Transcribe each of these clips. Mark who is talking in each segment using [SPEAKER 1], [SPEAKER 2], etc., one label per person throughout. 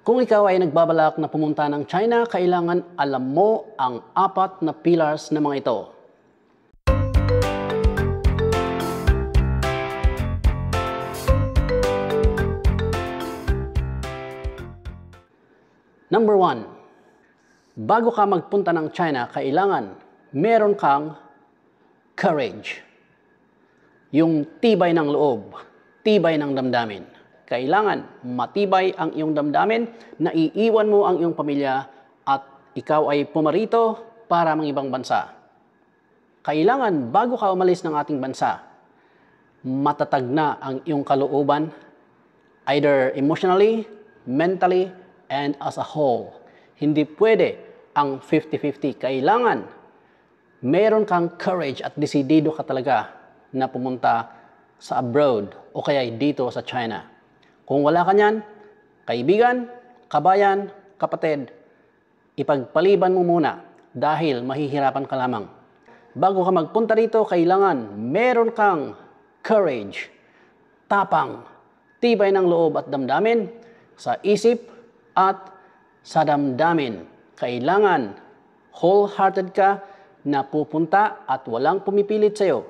[SPEAKER 1] Kung ikaw ay nagbabalak na pumunta ng China, kailangan alam mo ang apat na pillars na mga ito. Number 1. Bago ka magpunta ng China, kailangan meron kang courage. Yung tibay ng loob, tibay ng damdamin. Kailangan matibay ang iyong damdamin, naiiwan mo ang iyong pamilya at ikaw ay pumarito para mga ibang bansa. Kailangan bago ka umalis ng ating bansa, matatag na ang iyong kalooban either emotionally, mentally, and as a whole. Hindi pwede ang 50-50. Kailangan meron kang courage at desidido ka talaga na pumunta sa abroad o kaya dito sa China. Kung wala ka niyan, kaibigan, kabayan, kapatid, ipagpaliban mo muna dahil mahihirapan ka lamang. Bago ka magpunta rito, kailangan meron kang courage, tapang, tibay ng loob at damdamin sa isip at sa damdamin. Kailangan wholehearted ka na pupunta at walang pumipilit sa'yo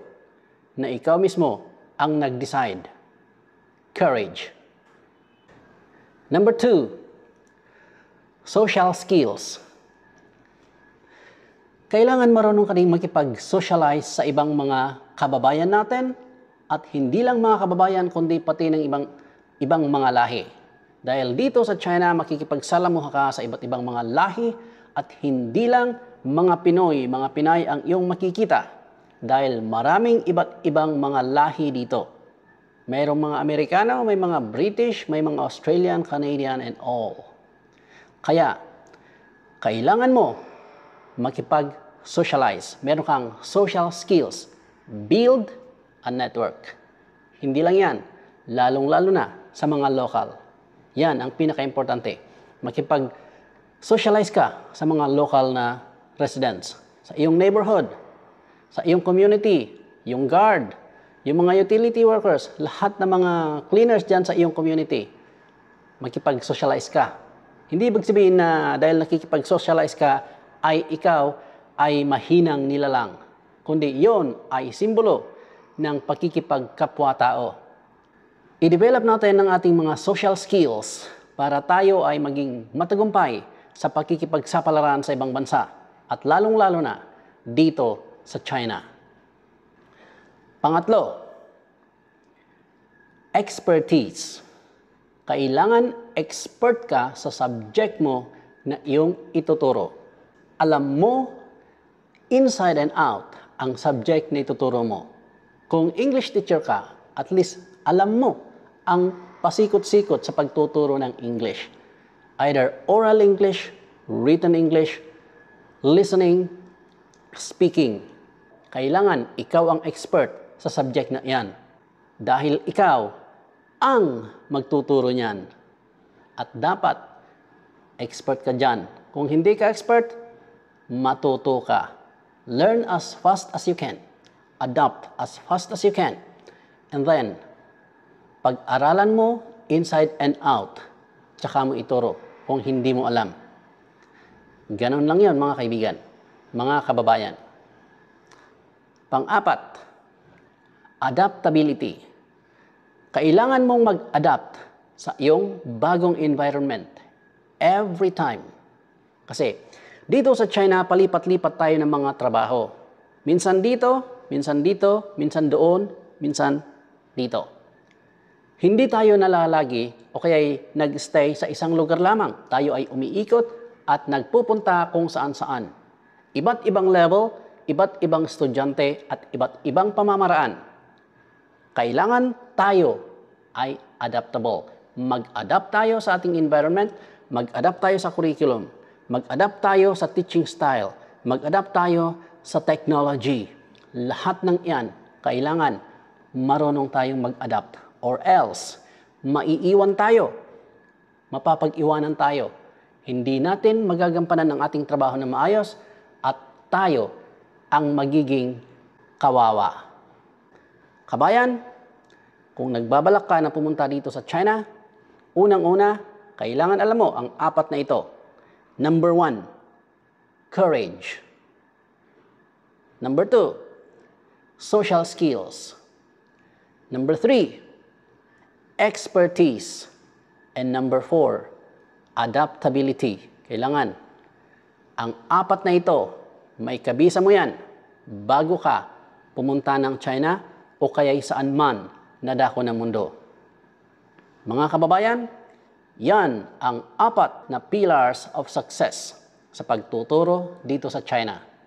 [SPEAKER 1] na ikaw mismo ang nag-decide. Courage. Number two, social skills. Kailangan marunong ka rin makipag-socialize sa ibang mga kababayan natin at hindi lang mga kababayan kundi pati ng ibang, ibang mga lahi. Dahil dito sa China, makikipagsalamuha ka sa iba't ibang mga lahi at hindi lang mga Pinoy, mga Pinay ang iyong makikita dahil maraming iba't ibang mga lahi dito. Mayroong mga Amerikano, may mga British, may mga Australian, Canadian, and all. Kaya, kailangan mo makipag-socialize. Meron kang social skills. Build a network. Hindi lang yan. Lalong-lalo na sa mga local. Yan ang pinaka-importante. Makipag-socialize ka sa mga local na residents. Sa iyong neighborhood, sa iyong community, yung guard, yung mga utility workers, lahat ng mga cleaners dyan sa iyong community, magkipag socialize ka. Hindi ibig sabihin na dahil nakikipag-socialize ka, ay ikaw ay mahinang nilalang. Kundi yon ay simbolo ng pakikipagkapwa-tao. I-develop natin ang ating mga social skills para tayo ay maging matagumpay sa pakikipagsapalaran sa ibang bansa at lalong-lalo na dito sa China. Pangatlo, expertise. Kailangan expert ka sa subject mo na iyong ituturo. Alam mo inside and out ang subject na ituturo mo. Kung English teacher ka, at least alam mo ang pasikot-sikot sa pagtuturo ng English. Either oral English, written English, listening, speaking. Kailangan ikaw ang expert sa subject na yan. dahil ikaw ang magtuturo niyan. At dapat expert ka dyan. Kung hindi ka expert, matuto ka. Learn as fast as you can. Adapt as fast as you can. And then, pag-aralan mo inside and out, tsaka mo ituro kung hindi mo alam. Ganon lang yon mga kaibigan, mga kababayan. Pang-apat, adaptability. Kailangan mong mag-adapt sa iyong bagong environment every time. Kasi dito sa China, palipat-lipat tayo ng mga trabaho. Minsan dito, minsan dito, minsan doon, minsan dito. Hindi tayo nalalagi o kaya'y nag-stay sa isang lugar lamang. Tayo ay umiikot at nagpupunta kung saan-saan. Iba't ibang level, iba't ibang estudyante at iba't ibang pamamaraan. Kailangan tayo ay adaptable. Mag-adapt tayo sa ating environment, mag-adapt tayo sa curriculum, mag-adapt tayo sa teaching style, mag-adapt tayo sa technology. Lahat ng iyan, kailangan marunong tayong mag-adapt or else maiiwan tayo, mapapag-iwanan tayo. Hindi natin magagampanan ang ating trabaho na maayos at tayo ang magiging kawawa. Kabayan, kung nagbabalak ka na pumunta dito sa China, unang-una, kailangan alam mo ang apat na ito. Number one, courage. Number two, social skills. Number three, expertise. And number four, adaptability. Kailangan. Ang apat na ito, may kabisa mo yan bago ka pumunta ng China o kaya'y saan man na dako ng mundo. Mga kababayan, yan ang apat na pillars of success sa pagtuturo dito sa China.